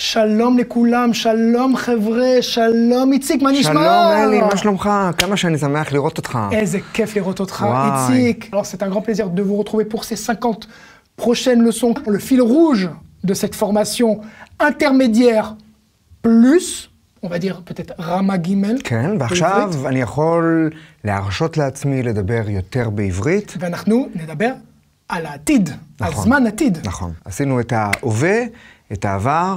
שלום לכולם, שלום חבר'ה, שלום איציק, מה נשמע? שלום אלי, מה שלומך? כמה שאני שמח לראות אותך. איזה כיף לראות אותך, איציק. Alors זה גרם grand plaisir de vous retrouver pour פרושן לסון, לפיל רוז' Le fil rouge de cette formation intermédiaire plus, רמה ג' כן, ועכשיו בעברית. אני יכול להרשות לעצמי לדבר יותר בעברית. ואנחנו נדבר על העתיד, נכון, על זמן עתיד. נכון. עשינו את ההווה, את העבר.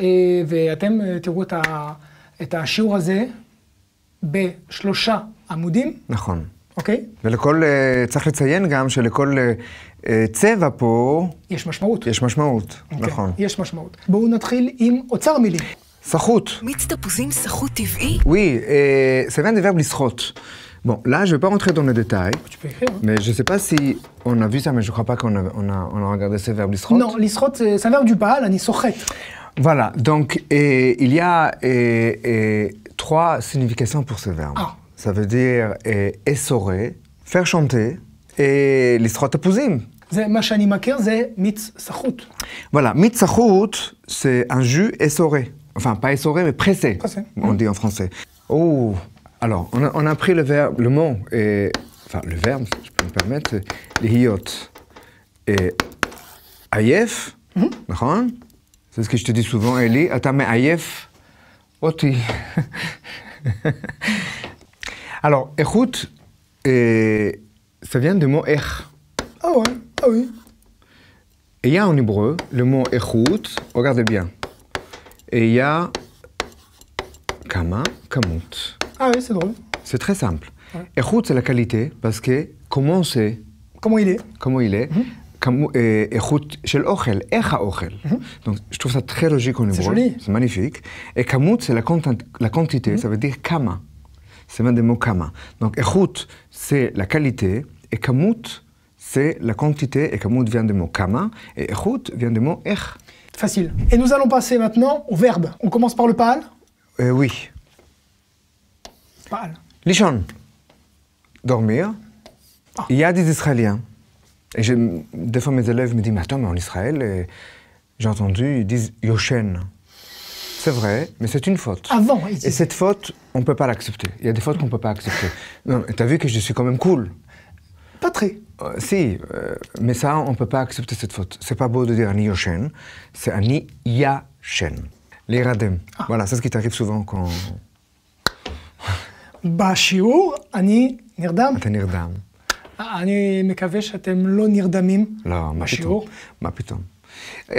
אה, ואתם אה, תראו את, ה, את השיעור הזה בשלושה עמודים. נכון. אוקיי? Okay. ולכל, אה, צריך לציין גם שלכל צבע פה... יש משמעות. יש משמעות, okay. אוקיי? נכון. יש משמעות. בואו נתחיל עם אוצר מילים. סחוט. מיץ תפוזים סחוט טבעי? וואי, סביבה נדבר לסחוט. Bon, là, je vais pas rentrer dans les détails, oh, mais je sais pas si on a vu ça, mais je crois pas qu'on a, on a, on a Voilà, donc il y a trois significations pour ce verbe. Ah. Ça veut dire essorer, faire chanter et les trois mitzachut ». Voilà, mitzachut, c'est un jus essoré. Enfin, pas essoré, mais pressé, pressé. on dit en français. Oh, alors, on a, on pris le verbe, le mot, et, enfin, le verbe, si je peux me permettre, les et ayef, mmh. C'est ce que je te dis souvent, Eli. mais Ayef, Oti. Alors, écoute, ça vient du mot er. Ah ouais, ah oui. Et il y a en hébreu le mot Echout, regardez bien. Et il y a kama, Kamout. Ah oui, c'est drôle. C'est très simple. Echout, c'est la qualité parce que comment c'est. Comment il est. Comment il est. Mhm. איכות של אוכל, Donc Je trouve ça très logique au niveau, c'est magnifique. Et kamout, c'est la, quantité, ça veut dire kama. C'est même des mots kama. Donc איכות c'est la qualité, et kamout, c'est la quantité, et kamout vient des mots kama. et איכות vient des mots איך. Facile. Et nous allons passer maintenant au verbe. On commence par le pal euh, Oui. Pal. Lichon. Dormir. Il ah. y a des Israéliens. Et des fois, mes élèves me disent, mais attends, mais en Israël, j'ai entendu, ils disent Yoshen. C'est vrai, mais c'est une faute. Avant, Et cette faute, on ne peut pas l'accepter. Il y a des fautes qu'on ne peut pas accepter. Non, as vu que je suis quand même cool. Pas très. Euh, si, euh, mais ça, on ne peut pas accepter cette faute. C'est pas beau de dire ni Yoshen, c'est un Yashen. L'Iradem ah. ». Voilà, c'est ce qui t'arrive souvent quand. Bashiur, Ani, Nirdam. Nirdam. אני מקווה שאתם לא נרדמים לא, מה בשיעור. פתאום? מה פתאום?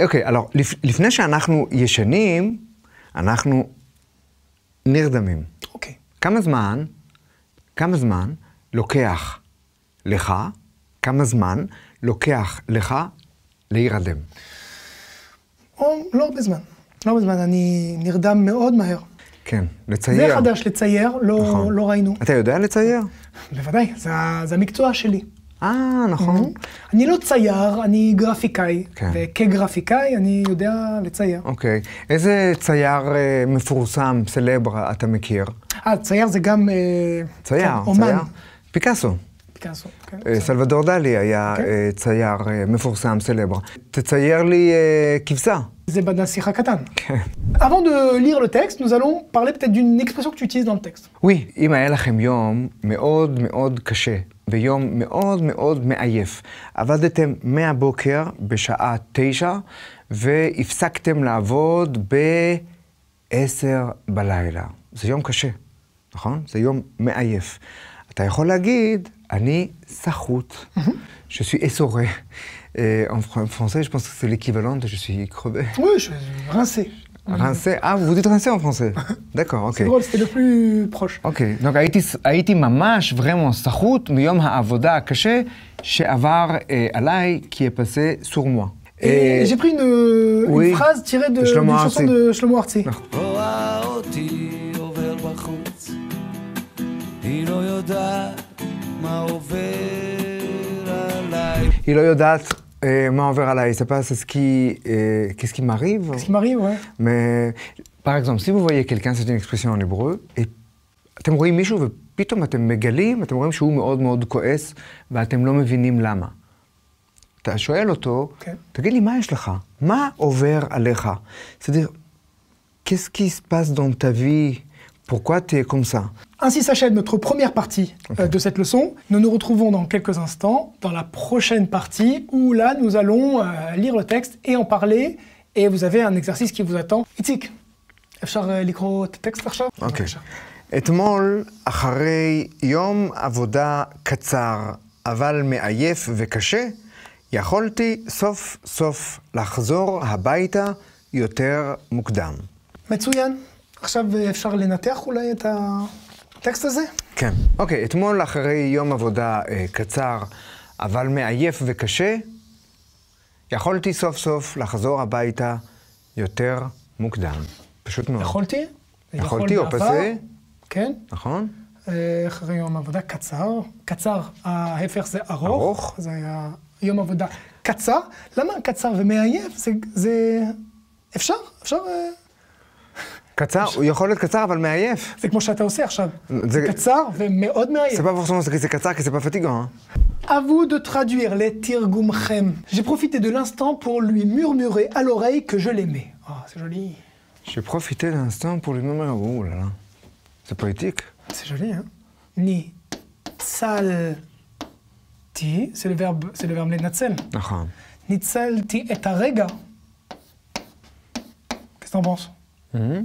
אוקיי, alors, לפ, לפני שאנחנו ישנים, אנחנו נרדמים. אוקיי. כמה זמן, כמה זמן לוקח לך, כמה זמן לוקח לך להירדם? או, לא הרבה זמן. לא הרבה זמן, אני נרדם מאוד מהר. כן, לצייר. זה חדש, לצייר, לא, נכון. לא ראינו. אתה יודע לצייר? בוודאי, זה, זה המקצוע שלי. אה, נכון. Mm-hmm. אני לא צייר, אני גרפיקאי. כן. וכגרפיקאי אני יודע לצייר. אוקיי. איזה צייר אה, מפורסם, סלברה, אתה מכיר? אה, צייר זה גם... אה, צייר, כן, צייר. אומן. פיקאסו. פיקאסו, כן. כן אה, סלבדור דלי היה כן. אה, צייר אה, מפורסם, סלברה. תצייר לי כבשה. זה כן. de lire כן. texte, nous allons parler peut-être d'une expression que tu utilises dans le אם היה לכם יום מאוד מאוד קשה, ויום מאוד מאוד מעייף, עבדתם מהבוקר בשעה תשע, והפסקתם לעבוד ב-10 בלילה. זה יום קשה, נכון? זה יום מעייף. אתה יכול להגיד, אני je suis essoré. Euh, en français, je pense que c'est l'équivalent de je suis crevé. Oui, je suis rincé. Rincé. Ah, vous dites rincé en français D'accord, ok. C'est drôle, c'était le plus proche. Ok, donc été ma mâché vraiment סחוט מיום caché, chez avar et alai qui est passé sur moi. Et, j'ai pris une, phrase tirée de, la chanson de Shlomo Arti. יודעת מה עובר עליי. היא לא יודעת אה, מה עובר עליי. זה פס אסקי, קסקי אה, מריב. קסקי מריב, ouais. Mais, par exemple, si vous voyez quelqu'un, c'est אתם רואים מישהו ופתאום אתם מגלים, אתם רואים שהוא מאוד מאוד כועס, ואתם לא מבינים למה. אתה שואל אותו, okay. כן. תגיד לי, מה יש לך? מה עובר עליך? זה dire, qu'est-ce qui Pourquoi tu es comme ça Ainsi s'achève notre première partie euh, de cette leçon. Nous nous retrouvons dans quelques instants dans la prochaine partie où là nous allons euh, lire le texte et en parler et vous avez un exercice qui vous attend. Itzik, אפשר לקרוא את הטקסט עכשיו? אוקיי. אתמול, אחרי יום עבודה קצר, אבל מעייף וקשה, יכולתי סוף סוף לחזור הביתה yoter מוקדם. מצוין. עכשיו אה, אפשר לנתח אולי את הטקסט הזה? כן. אוקיי, אתמול אחרי יום עבודה אה, קצר, אבל מעייף וקשה, יכולתי סוף סוף לחזור הביתה יותר מוקדם. פשוט מאוד. יכולתי? יכולתי או פסה? כן. נכון. אה, אחרי יום עבודה קצר. קצר, ההפך זה ארוך. ארוך. זה היה יום עבודה קצר. למה קצר ומעייף? זה, זה... אפשר, אפשר... אה, קצר, הוא יכול להיות קצר, אבל מעייף. זה כמו שאתה עושה עכשיו. זה קצר ומאוד מעייף. C'est pas forcément que c'est קצר, que c'est pas fatigant. À vous de traduire les tirgumchem. J'ai profité de l'instant pour lui murmurer à l'oreille que je l'aimais. Oh, c'est joli. J'ai profité de l'instant pour lui murmurer. Oh là là. C'est poétique. C'est joli, hein. Ni ti c'est le verbe, c'est le verbe lenatzel. Ni ti et arega. Qu'est-ce que t'en penses? Hmm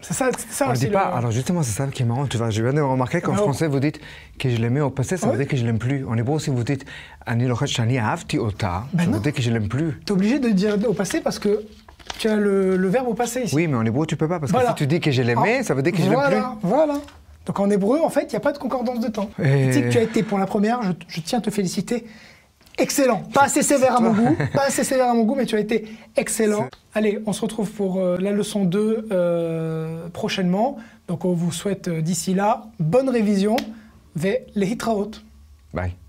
C'est ça, ça on aussi dit pas, Alors justement, c'est ça qui est marrant. Tu vois, je viens de remarquer qu'en français, vous dites que je l'aimais au passé, ça veut dire que je l'aime plus. En hébreu aussi, vous dites Ani Shani Avti Ota, ben ça veut dire que je l'aime plus. T'es obligé de dire au passé parce que tu as le, verbe au passé ici. Oui, mais en hébreu, tu peux pas parce que si tu dis que je l'aimais, ah, ça veut dire que je l'aime plus. Voilà. Donc en hébreu, en fait, il n'y a pas de concordance de temps. Et... Tu que tu as été pour la première, je, je tiens à te féliciter excellent. Pas assez sévère à mon goût, pas assez sévère à mon goût, mais tu as été excellent. Allez, on se retrouve pour euh, la leçon 2 euh, prochainement. Donc on vous souhaite euh, d'ici là bonne révision. Ve hitraot. Bye.